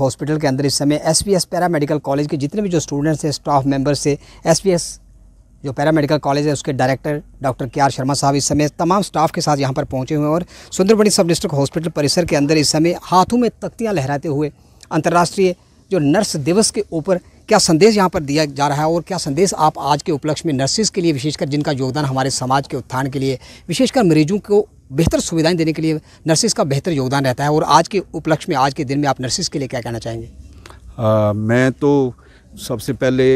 hospital के अंदर इस समय S P S para medical college के जितने भी जो स्टूडेंट्स हैं स्टाफ मेंबर्स हैं एस पी एस जो पैरा मेडिकल कॉलेज है उसके director doctor K R Sharma साहब इस समय तमाम स्टाफ के साथ यहाँ पर पहुँचे हुए हैं और सुंदरबनी सब डिस्ट्रिक्ट हॉस्पिटल परिसर के अंदर इस समय हाथों में तख्तियाँ लहराते हुए अंतर्राष्ट्रीय जो नर्स दिवस के ऊपर क्या संदेश यहाँ पर दिया जा रहा है और क्या संदेश आप आज के उपलक्ष्य में नर्सिस के लिए विशेषकर जिनका योगदान हमारे समाज के उत्थान के लिए विशेषकर मरीजों को बेहतर सुविधाएं देने के लिए नर्सिस का बेहतर योगदान रहता है और आज के उपलक्ष्य में आज के दिन में आप नर्सिस के लिए क्या कहना चाहेंगे आ, मैं तो सबसे पहले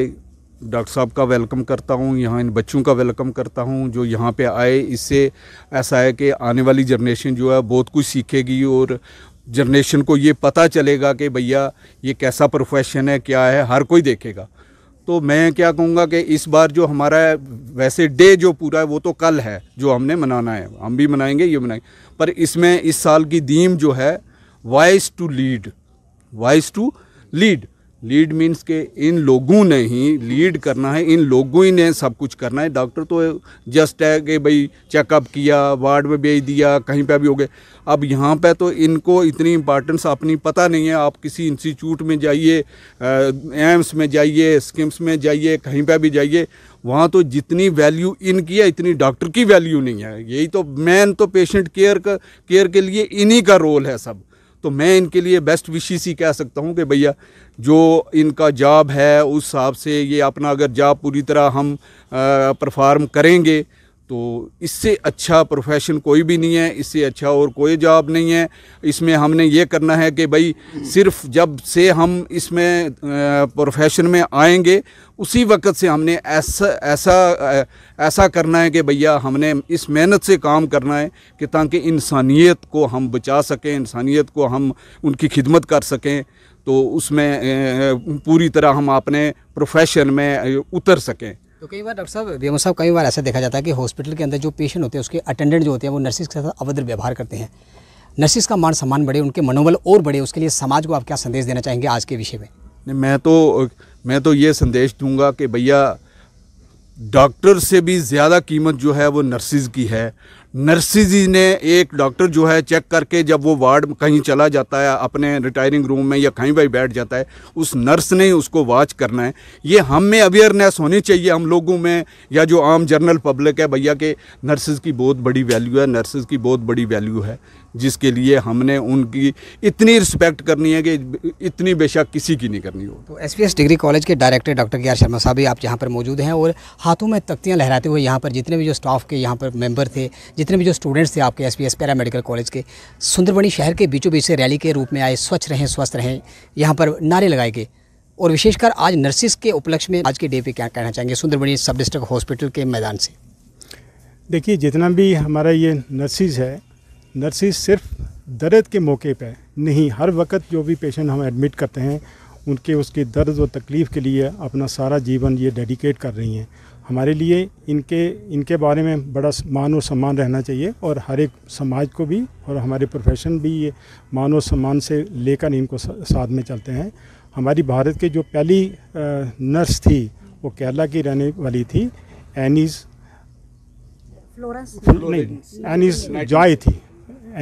डॉक्टर साहब का वेलकम करता हूँ यहाँ इन बच्चों का वेलकम करता हूँ जो यहाँ पे आए इससे ऐसा है कि आने वाली जनरेशन जो है बहुत कुछ सीखेगी और जनरेशन को ये पता चलेगा कि भैया ये कैसा प्रोफेशन है क्या है हर कोई देखेगा तो मैं क्या कहूँगा कि इस बार जो हमारा वैसे डे जो पूरा है वो तो कल है जो हमने मनाना है हम भी मनाएंगे ये मनाएंगे पर इसमें इस साल की दीम जो है voice to lead voice to lead lead means के इन लोगों ने ही लीड करना है इन लोगों ही ने सब कुछ करना है डॉक्टर तो जस्ट है कि भाई चेकअप किया वार्ड में भेज दिया कहीं पे भी हो गए अब यहाँ पे तो इनको इतनी इंपॉर्टेंस अपनी पता नहीं है आप किसी इंस्टीट्यूट में जाइए एम्स में जाइए स्किम्स में जाइए कहीं पर भी जाइए वहाँ तो जितनी वैल्यू इनकी है इतनी डॉक्टर की वैल्यू नहीं है यही तो मेन तो पेशेंट केयर का केयर के लिए इन्हीं का रोल है सब तो मैं इनके लिए बेस्ट विशेष ही कह सकता हूँ कि भैया जो इनका जॉब है उस हिसाब से ये अपना अगर जॉब पूरी तरह हम परफॉर्म करेंगे तो इससे अच्छा प्रोफेशन कोई भी नहीं है इससे अच्छा और कोई जॉब नहीं है इसमें हमने ये करना है कि भाई सिर्फ जब से हम इसमें प्रोफेशन में आएंगे उसी वक्त से हमने ऐसा ऐसा ऐसा करना है कि भैया हमने इस मेहनत से काम करना है कि ताकि इंसानियत को हम बचा सकें इंसानियत को हम उनकी खिदमत कर सकें तो उसमें पूरी तरह हम अपने प्रोफेशन में उतर सकें तो कई बार डॉक्टर साहब व्यम साहब कई बार ऐसा देखा जाता है कि हॉस्पिटल के अंदर जो पेशेंट होते हैं उसके अटेंडेंट जो होते हैं वो नर्सिस के साथ अभद्र व्यवहार करते हैं नर्सिस का मान सम्मान बढ़े उनके मनोबल और बढ़े उसके लिए समाज को आप क्या संदेश देना चाहेंगे आज के विषय में नहीं मैं तो मैं तो ये संदेश दूंगा कि भैया डॉक्टर से भी ज़्यादा कीमत जो है वो नर्सिस की है नर्सिस ने एक डॉक्टर जो है चेक करके जब वो वार्ड कहीं चला जाता है अपने रिटायरिंग रूम में या कहीं भाई बैठ जाता है उस नर्स ने उसको वॉच करना है ये हम में अवेयरनेस होनी चाहिए हम लोगों में या जो आम जनरल पब्लिक है भैया के नर्सेज की बहुत बड़ी वैल्यू है नर्सेज की बहुत बड़ी वैल्यू है जिसके लिए हमने उनकी इतनी रिस्पेक्ट करनी है कि इतनी बेशक किसी की नहीं करनी हो तो एस डिग्री कॉलेज के director doctor K R Sharma साहब भी आप यहाँ पर मौजूद हैं और हाथों में तख्तियाँ लहराते हुए यहाँ पर जितने भी जो स्टाफ के यहाँ पर मेम्बर थे जितने भी जो स्टूडेंट्स थे आपके एस पी मेडिकल कॉलेज के सुंदरबनी शहर के बीचों बीच से रैली के रूप में आए स्वच्छ रहें स्वस्थ रहें यहाँ पर नारे लगाए गए और विशेषकर आज नर्सिस के उपलक्ष्य में आज के डे पे क्या कहना चाहेंगे सुंदरबनी सब डिस्ट्रिक्ट हॉस्पिटल के मैदान से देखिए जितना भी हमारा ये नर्सिस है नर्सिस सिर्फ दर्द के मौके पर नहीं हर वक्त जो भी पेशेंट हम एडमिट करते हैं उनके उसके दर्द और तकलीफ़ के लिए अपना सारा जीवन ये डेडिकेट कर रही हैं हमारे लिए इनके इनके बारे में बड़ा मान और सम्मान रहना चाहिए और हर एक समाज को भी और हमारे प्रोफेशन भी ये मान और सम्मान से लेकर इनको साथ में चलते हैं हमारी भारत के जो पहली नर्स थी वो केरला की रहने वाली थी एनीस फ्लोरेंस नहीं एनीस जॉय थी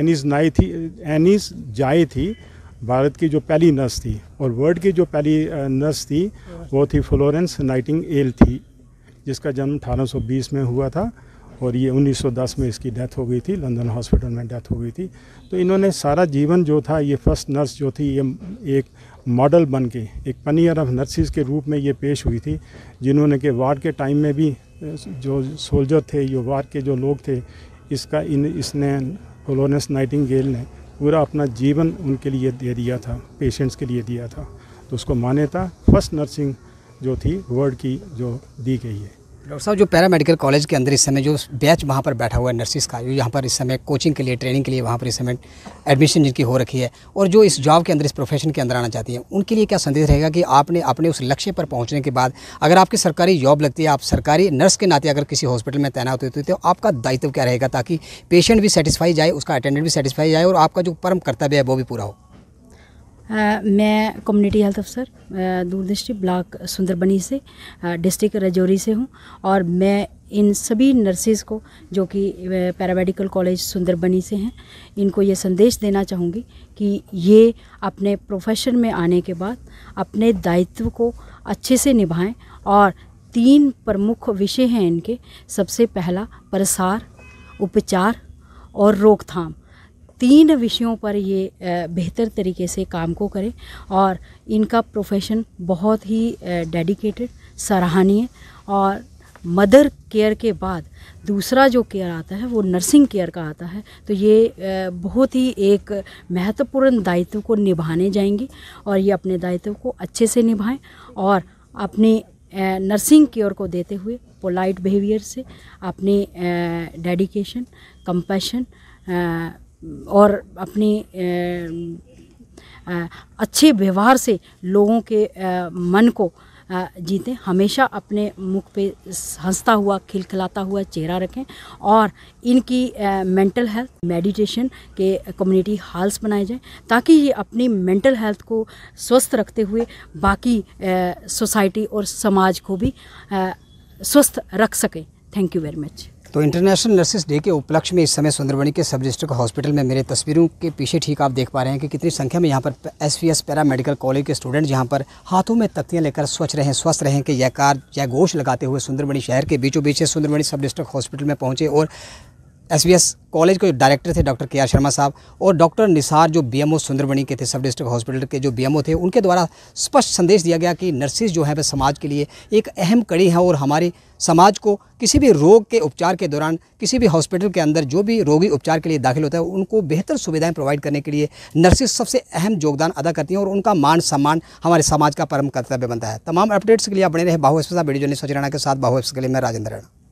एनिस नाई थी एनिस जाए थी भारत की जो पहली नर्स थी और वर्ल्ड की जो पहली नर्स थी वो थी फ्लोरेंस नाइटिंग एल थी जिसका जन्म 1820 में हुआ था और ये 1910 में इसकी डेथ हो गई थी लंदन हॉस्पिटल में डेथ हो गई थी तो इन्होंने सारा जीवन जो था ये फर्स्ट नर्स जो थी ये एक मॉडल बन के एक पनियर ऑफ नर्सिस के रूप में ये पेश हुई थी जिन्होंने के वार के टाइम में भी जो सोल्जर थे जो वार के जो लोग थे इसका इन इसने फ्लोरेंस नाइटिंगेल ने पूरा अपना जीवन उनके लिए दे दिया था पेशेंट्स के लिए दिया था तो उसको मान्यता फर्स्ट नर्सिंग जो थी वर्ल्ड की जो दी गई है डॉक्टर साहब जो पैरा मेडिकल कॉलेज के अंदर इस समय जो बैच वहाँ पर बैठा हुआ है नर्सिस का जो यहाँ पर इस समय कोचिंग के लिए ट्रेनिंग के लिए वहाँ पर इस समय एडमिशन जिनकी हो रखी है और जो इस जॉब के अंदर इस प्रोफेशन के अंदर आना चाहती है उनके लिए क्या संदेश रहेगा कि आपने अपने उस लक्ष्य पर पहुँचने के बाद अगर आपकी सरकारी जॉब लगती है आप सरकारी नर्स के नाते अगर किसी हॉस्पिटल में तैनात होती तो आपका दायित्व क्या रहेगा ताकि पेशेंट भी सेटिस्फाई जाए उसका अटेंडेंट भी सेटिस्फाई जाए और आपका जो परम कर्तव्य है वो भी पूरा हो आ, मैं कम्युनिटी हेल्थ अफसर दूरदृष्टि ब्लॉक सुंदरबनी से डिस्ट्रिक्ट रजौरी से हूँ और मैं इन सभी नर्सेज को जो कि पैरामेडिकल कॉलेज सुंदरबनी से हैं इनको ये संदेश देना चाहूँगी कि ये अपने प्रोफेशन में आने के बाद अपने दायित्व को अच्छे से निभाएं और तीन प्रमुख विषय हैं इनके सबसे पहला प्रसार उपचार और रोकथाम तीन विषयों पर ये बेहतर तरीके से काम को करें और इनका प्रोफेशन बहुत ही डेडिकेटेड सराहनीय और मदर केयर के बाद दूसरा जो केयर आता है वो नर्सिंग केयर का आता है तो ये बहुत ही एक महत्वपूर्ण दायित्व को निभाने जाएंगे और ये अपने दायित्व को अच्छे से निभाएं और अपने नर्सिंग केयर को देते हुए पोलाइट बिहेवियर से अपने डेडिकेशन कंपैशन और अपनी अच्छे व्यवहार से लोगों के मन को जीते हमेशा अपने मुख पे हंसता हुआ खिलखिलाता हुआ चेहरा रखें और इनकी मेंटल हेल्थ मेडिटेशन के कम्युनिटी हॉल्स बनाए जाएं ताकि ये अपनी मेंटल हेल्थ को स्वस्थ रखते हुए बाकी सोसाइटी और समाज को भी स्वस्थ रख सकें थैंक यू वेरी मच तो इंटरनेशनल नर्सिस डे के उपलक्ष्य में इस समय सुंदरबनी के सब डिस्ट्रिक्ट हॉस्पिटल में मेरे तस्वीरों के पीछे ठीक आप देख पा रहे हैं कि कितनी संख्या में यहाँ पर S V S para medical college के स्टूडेंट यहाँ पर हाथों में तख्तियाँ लेकर स्वच्छ रहें स्वस्थ रहें कि यह कार या घोष लगाते हुए सुंदरबनी शहर के बीचों बीच सुंदरबनी सब डिस्ट्रिक्ट हॉस्पिटल में पहुँचे और एस कॉलेज के डायरेक्टर थे डॉक्टर के आर शर्मा साहब और डॉक्टर निसार जो बी एम सुंदरबनी के थे सब डिस्ट्रिक्ट हॉस्पिटल के जो बी एम थे उनके द्वारा स्पष्ट संदेश दिया गया कि नर्सिस जो है वह समाज के लिए एक अहम कड़ी है और हमारे समाज को किसी भी रोग के उपचार के दौरान किसी भी हॉस्पिटल के अंदर जो भी रोगी उपचार के लिए दाखिल होता है उनको बेहतर सुविधाएँ प्रोवाइड करने के लिए नर्सिस सबसे अहम योगदान अदा करती हैं और उनका मान सम्मान हमारे समाज का परम कर्तव्य बनता है तमाम अपडेट्स के लिए आप बने रहे बाहू साहब वीडियो ने सोच के साथ बाहू के लिए मैं राजेंद्र राणा